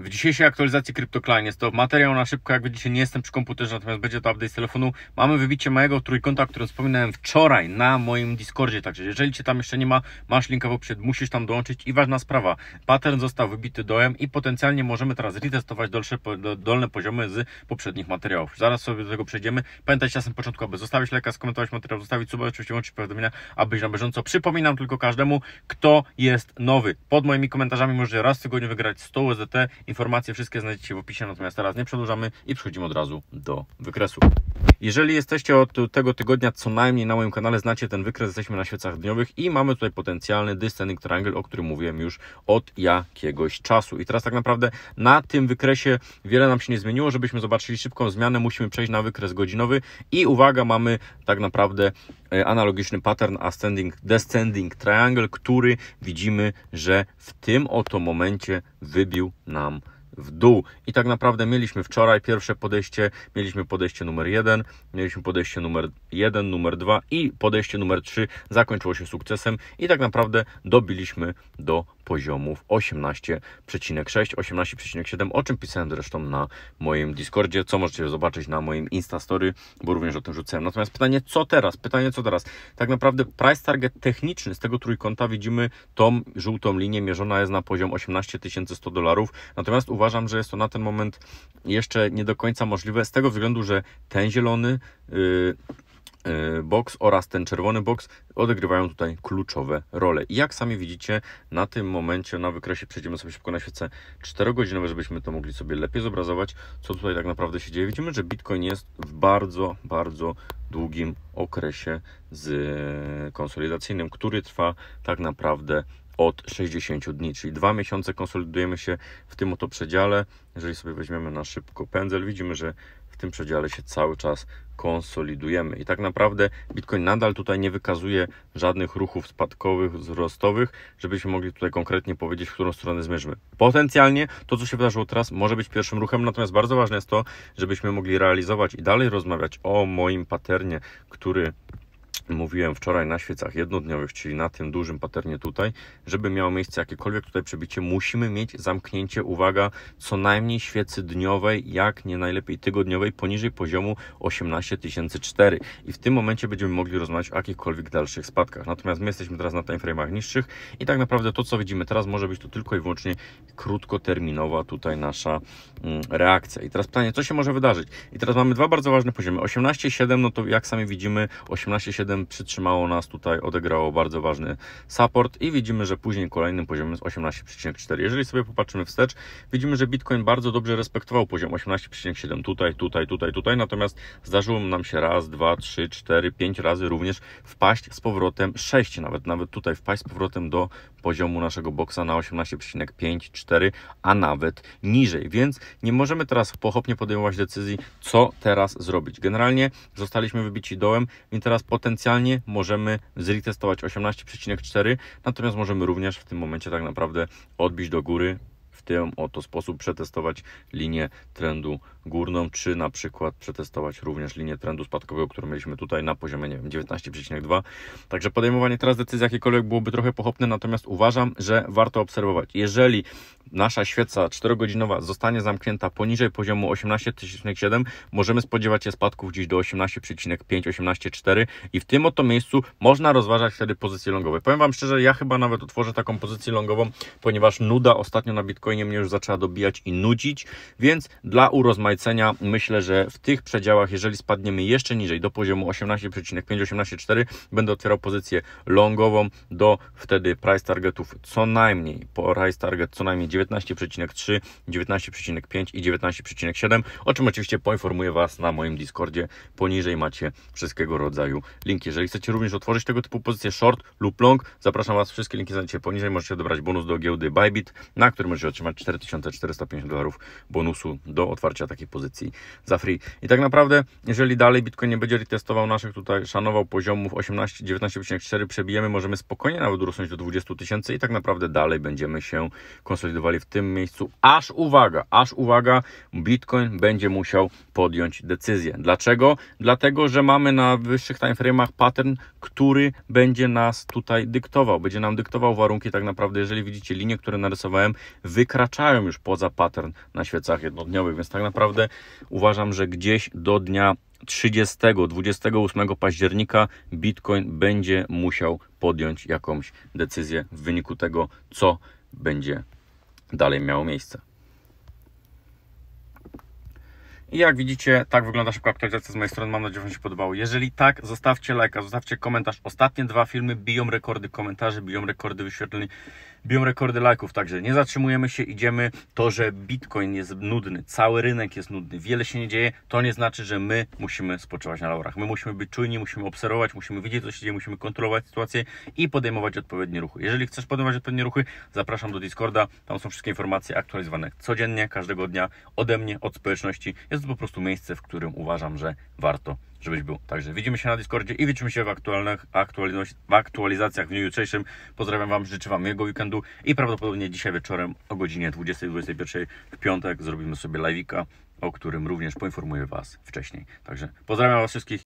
W dzisiejszej aktualizacji CryptoCline jest to materiał na szybko, jak widzicie nie jestem przy komputerze, natomiast będzie to update z telefonu. Mamy wybicie mojego trójkąta, o którym wspominałem wczoraj na moim Discordzie, także jeżeli Cię tam jeszcze nie ma, masz linka w opisie, musisz tam dołączyć i ważna sprawa, pattern został wybity dołem i potencjalnie możemy teraz retestować dolsze, dolne poziomy z poprzednich materiałów. Zaraz sobie do tego przejdziemy. Pamiętajcie na samym początku, aby zostawić lajka, skomentować materiał, zostawić suba, oczywiście włączyć powiadomienia, abyś na bieżąco. Przypominam tylko każdemu, kto jest nowy. Pod moimi komentarzami możesz raz w tygodniu wygrać 100 USDT Informacje wszystkie znajdziecie w opisie, natomiast teraz nie przedłużamy i przechodzimy od razu do wykresu. Jeżeli jesteście od tego tygodnia co najmniej na moim kanale, znacie ten wykres, jesteśmy na świecach dniowych i mamy tutaj potencjalny descending triangle, o którym mówiłem już od jakiegoś czasu. I teraz tak naprawdę na tym wykresie wiele nam się nie zmieniło. Żebyśmy zobaczyli szybką zmianę, musimy przejść na wykres godzinowy i uwaga, mamy tak naprawdę e, analogiczny pattern ascending, descending triangle, który widzimy, że w tym oto momencie wybił nam w dół. I tak naprawdę mieliśmy wczoraj pierwsze podejście, mieliśmy podejście numer 1, mieliśmy podejście numer 1, numer 2 i podejście numer 3 zakończyło się sukcesem i tak naprawdę dobiliśmy do poziomów 18,6, 18,7, o czym pisałem zresztą na moim Discordzie, co możecie zobaczyć na moim Instastory, bo również o tym rzucałem. Natomiast pytanie, co teraz? Pytanie, co teraz? Tak naprawdę price target techniczny z tego trójkąta widzimy tą żółtą linię, mierzona jest na poziom 18 100 dolarów, natomiast uważam, uważam, że jest to na ten moment jeszcze nie do końca możliwe, z tego względu, że ten zielony yy, box oraz ten czerwony box odegrywają tutaj kluczowe role. I jak sami widzicie, na tym momencie, na wykresie przejdziemy sobie szybko na świece 4-godzinowe, żebyśmy to mogli sobie lepiej zobrazować, co tutaj tak naprawdę się dzieje. Widzimy, że Bitcoin jest w bardzo, bardzo długim okresie z konsolidacyjnym, który trwa tak naprawdę od 60 dni, czyli dwa miesiące konsolidujemy się w tym oto przedziale. Jeżeli sobie weźmiemy na szybko pędzel, widzimy, że w tym przedziale się cały czas konsolidujemy. I tak naprawdę Bitcoin nadal tutaj nie wykazuje żadnych ruchów spadkowych, wzrostowych, żebyśmy mogli tutaj konkretnie powiedzieć, w którą stronę zmierzmy. Potencjalnie to, co się wydarzyło teraz, może być pierwszym ruchem, natomiast bardzo ważne jest to, żebyśmy mogli realizować i dalej rozmawiać o moim paternie, który mówiłem wczoraj na świecach jednodniowych, czyli na tym dużym paternie tutaj, żeby miało miejsce jakiekolwiek tutaj przebicie, musimy mieć zamknięcie, uwaga, co najmniej świecy dniowej, jak nie najlepiej tygodniowej, poniżej poziomu 18004 i w tym momencie będziemy mogli rozmawiać o jakichkolwiek dalszych spadkach. Natomiast my jesteśmy teraz na timeframe'ach niższych i tak naprawdę to, co widzimy teraz, może być to tylko i wyłącznie krótkoterminowa tutaj nasza mm, reakcja. I teraz pytanie, co się może wydarzyć? I teraz mamy dwa bardzo ważne poziomy. 18,7, no to jak sami widzimy, 18,7 tym przytrzymało nas tutaj, odegrało bardzo ważny support i widzimy, że później kolejnym poziomem jest 18,4. Jeżeli sobie popatrzymy wstecz, widzimy, że Bitcoin bardzo dobrze respektował poziom 18,7 tutaj, tutaj, tutaj, tutaj, natomiast zdarzyło nam się raz, dwa, trzy, cztery, pięć razy również wpaść z powrotem, sześć nawet, nawet tutaj wpaść z powrotem do poziomu naszego boksa na 18,54, a nawet niżej. Więc nie możemy teraz pochopnie podejmować decyzji, co teraz zrobić. Generalnie zostaliśmy wybici dołem, więc teraz potencjalnie możemy zretestować 18,4, natomiast możemy również w tym momencie tak naprawdę odbić do góry w tym oto sposób przetestować linię trendu górną, czy na przykład przetestować również linię trendu spadkowego, który mieliśmy tutaj na poziomie, nie wiem, 19,2. Także podejmowanie teraz decyzji jakiekolwiek byłoby trochę pochopne, natomiast uważam, że warto obserwować. Jeżeli nasza świeca 4-godzinowa zostanie zamknięta poniżej poziomu 18,7, możemy spodziewać się spadków gdzieś do 18,5, 18,4 i w tym oto miejscu można rozważać wtedy pozycje longowe. Powiem Wam szczerze, ja chyba nawet utworzę taką pozycję longową, ponieważ nuda ostatnio na Bitcoin spokojnie mnie już zaczęła dobijać i nudzić, więc dla urozmaicenia myślę, że w tych przedziałach, jeżeli spadniemy jeszcze niżej do poziomu 18,5-18,4, będę otwierał pozycję longową do wtedy price targetów co najmniej, po price target co najmniej 19,3, 19,5 i 19,7, o czym oczywiście poinformuję Was na moim Discordzie. Poniżej macie wszystkiego rodzaju linki. Jeżeli chcecie również otworzyć tego typu pozycję short lub long, zapraszam Was, wszystkie linki znajdziecie poniżej. Możecie dobrać bonus do giełdy Bybit, na którym możecie otrzymać 4450 dolarów bonusu do otwarcia takiej pozycji za free. I tak naprawdę, jeżeli dalej Bitcoin nie będzie retestował naszych tutaj, szanował poziomów 18, 19,4, przebijemy, możemy spokojnie nawet rosnąć do 20 tysięcy i tak naprawdę dalej będziemy się konsolidowali w tym miejscu, aż uwaga, aż uwaga, Bitcoin będzie musiał podjąć decyzję. Dlaczego? Dlatego, że mamy na wyższych timeframe'ach pattern, który będzie nas tutaj dyktował, będzie nam dyktował warunki tak naprawdę, jeżeli widzicie linie, które narysowałem, wy wykraczają już poza pattern na świecach jednodniowych, więc tak naprawdę uważam, że gdzieś do dnia 30, 28 października Bitcoin będzie musiał podjąć jakąś decyzję w wyniku tego, co będzie dalej miało miejsce. I jak widzicie, tak wygląda szybka aktualizacja z mojej strony. Mam nadzieję, że Wam się podobało. Jeżeli tak, zostawcie lajka, zostawcie komentarz. Ostatnie dwa filmy biją rekordy komentarzy, biją rekordy wyświetleń, biją rekordy lajków. Także nie zatrzymujemy się, idziemy. To, że Bitcoin jest nudny, cały rynek jest nudny, wiele się nie dzieje, to nie znaczy, że my musimy spoczywać na laurach. My musimy być czujni, musimy obserwować, musimy widzieć, co się dzieje, musimy kontrolować sytuację i podejmować odpowiednie ruchy. Jeżeli chcesz podejmować odpowiednie ruchy, zapraszam do Discorda. Tam są wszystkie informacje aktualizowane codziennie, każdego dnia ode mnie, od społeczności. Jest jest to po prostu miejsce, w którym uważam, że warto, żebyś był. Także widzimy się na Discordzie i widzimy się w, aktualnych, w aktualizacjach w dniu jutrzejszym. Pozdrawiam Wam, życzę Wam jego weekendu i prawdopodobnie dzisiaj wieczorem o godzinie 20-21 w piątek zrobimy sobie live'ika, o którym również poinformuję Was wcześniej. Także pozdrawiam Was wszystkich.